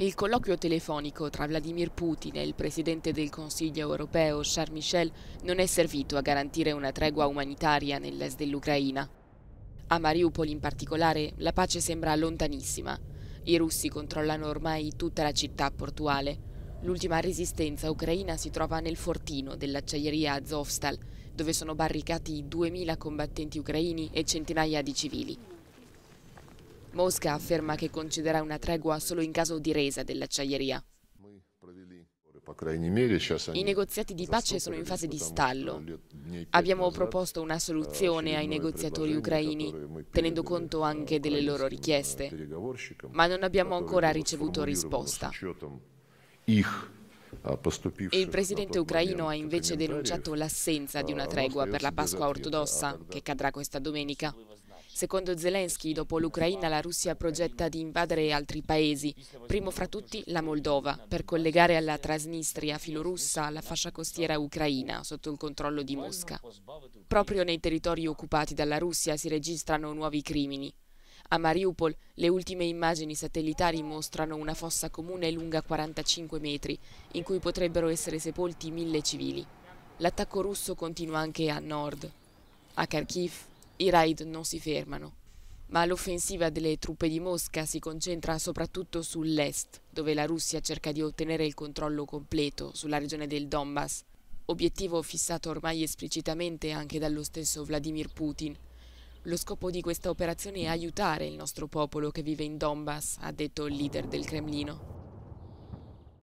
Il colloquio telefonico tra Vladimir Putin e il presidente del Consiglio europeo Charles Michel non è servito a garantire una tregua umanitaria nell'est dell'Ucraina. A Mariupol in particolare la pace sembra lontanissima. I russi controllano ormai tutta la città portuale. L'ultima resistenza ucraina si trova nel fortino dell'acciaieria Azovstal, dove sono barricati 2.000 combattenti ucraini e centinaia di civili. Mosca afferma che concederà una tregua solo in caso di resa dell'acciaieria. I negoziati di pace sono in fase di stallo. Abbiamo proposto una soluzione ai negoziatori ucraini, tenendo conto anche delle loro richieste, ma non abbiamo ancora ricevuto risposta. Il presidente ucraino ha invece denunciato l'assenza di una tregua per la Pasqua ortodossa che cadrà questa domenica. Secondo Zelensky, dopo l'Ucraina la Russia progetta di invadere altri paesi, primo fra tutti la Moldova, per collegare alla Transnistria filorussa la fascia costiera ucraina sotto il controllo di Mosca. Proprio nei territori occupati dalla Russia si registrano nuovi crimini. A Mariupol le ultime immagini satellitari mostrano una fossa comune lunga 45 metri, in cui potrebbero essere sepolti mille civili. L'attacco russo continua anche a nord. A Kharkiv i raid non si fermano, ma l'offensiva delle truppe di Mosca si concentra soprattutto sull'est, dove la Russia cerca di ottenere il controllo completo sulla regione del Donbass, obiettivo fissato ormai esplicitamente anche dallo stesso Vladimir Putin. Lo scopo di questa operazione è aiutare il nostro popolo che vive in Donbass, ha detto il leader del Cremlino.